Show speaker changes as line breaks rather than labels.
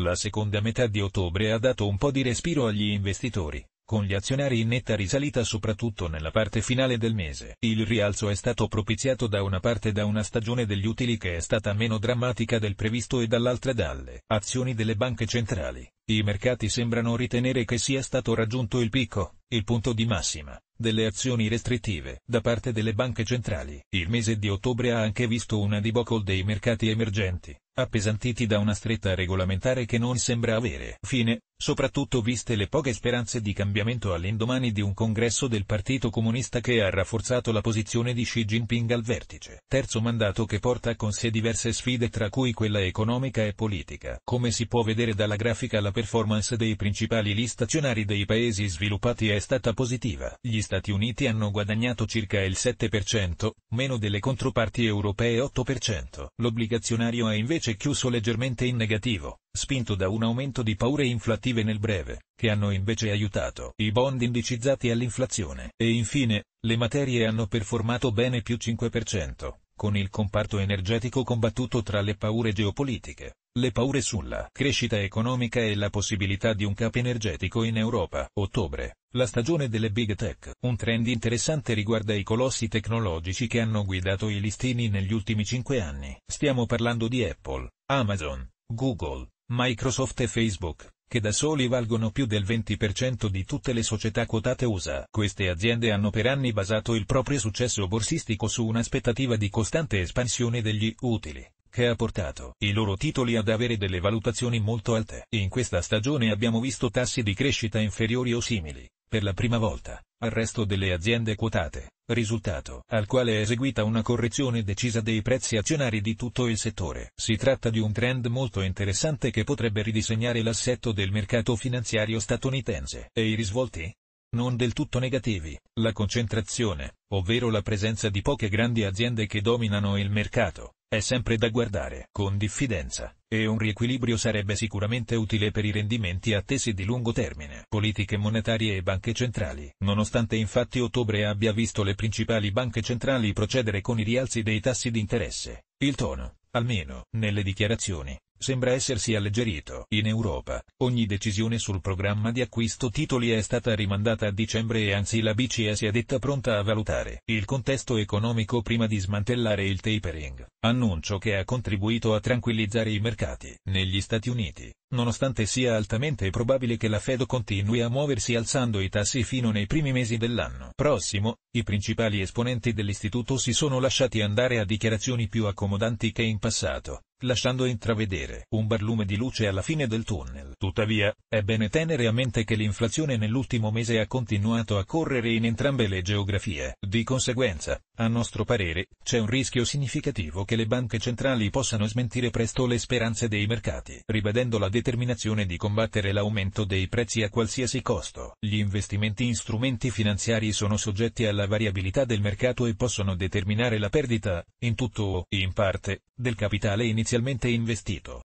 La seconda metà di ottobre ha dato un po' di respiro agli investitori, con gli azionari in netta risalita soprattutto nella parte finale del mese. Il rialzo è stato propiziato da una parte da una stagione degli utili che è stata meno drammatica del previsto e dall'altra dalle azioni delle banche centrali. I mercati sembrano ritenere che sia stato raggiunto il picco, il punto di massima, delle azioni restrittive da parte delle banche centrali. Il mese di ottobre ha anche visto una debacle dei mercati emergenti, appesantiti da una stretta regolamentare che non sembra avere fine, soprattutto viste le poche speranze di cambiamento all'indomani di un congresso del Partito Comunista che ha rafforzato la posizione di Xi Jinping al vertice. Terzo mandato che porta con sé diverse sfide tra cui quella economica e politica. Come si può vedere dalla grafica la performance dei principali listazionari dei paesi sviluppati è stata positiva. Gli Stati Uniti hanno guadagnato circa il 7%, meno delle controparti europee 8%. L'obbligazionario ha invece chiuso leggermente in negativo, spinto da un aumento di paure inflattive nel breve, che hanno invece aiutato i bond indicizzati all'inflazione. E infine, le materie hanno performato bene più 5% con il comparto energetico combattuto tra le paure geopolitiche. Le paure sulla crescita economica e la possibilità di un cap energetico in Europa. Ottobre, la stagione delle big tech. Un trend interessante riguarda i colossi tecnologici che hanno guidato i listini negli ultimi 5 anni. Stiamo parlando di Apple, Amazon, Google, Microsoft e Facebook che da soli valgono più del 20% di tutte le società quotate USA. Queste aziende hanno per anni basato il proprio successo borsistico su un'aspettativa di costante espansione degli utili che ha portato i loro titoli ad avere delle valutazioni molto alte. In questa stagione abbiamo visto tassi di crescita inferiori o simili, per la prima volta, al resto delle aziende quotate, risultato al quale è eseguita una correzione decisa dei prezzi azionari di tutto il settore. Si tratta di un trend molto interessante che potrebbe ridisegnare l'assetto del mercato finanziario statunitense. E i risvolti? Non del tutto negativi, la concentrazione ovvero la presenza di poche grandi aziende che dominano il mercato, è sempre da guardare con diffidenza, e un riequilibrio sarebbe sicuramente utile per i rendimenti attesi di lungo termine. Politiche monetarie e banche centrali Nonostante infatti ottobre abbia visto le principali banche centrali procedere con i rialzi dei tassi di interesse, il tono, almeno nelle dichiarazioni, sembra essersi alleggerito. In Europa, ogni decisione sul programma di acquisto titoli è stata rimandata a dicembre e anzi la BCE si è detta pronta a valutare il contesto economico prima di smantellare il tapering. Annuncio che ha contribuito a tranquillizzare i mercati. Negli Stati Uniti, nonostante sia altamente probabile che la Fed continui a muoversi alzando i tassi fino nei primi mesi dell'anno prossimo, i principali esponenti dell'istituto si sono lasciati andare a dichiarazioni più accomodanti che in passato, lasciando intravedere un barlume di luce alla fine del tunnel. Tuttavia, è bene tenere a mente che l'inflazione nell'ultimo mese ha continuato a correre in entrambe le geografie. Di conseguenza, a nostro parere, c'è un rischio significativo che che le banche centrali possano smentire presto le speranze dei mercati, ribadendo la determinazione di combattere l'aumento dei prezzi a qualsiasi costo. Gli investimenti in strumenti finanziari sono soggetti alla variabilità del mercato e possono determinare la perdita, in tutto o in parte, del capitale inizialmente investito.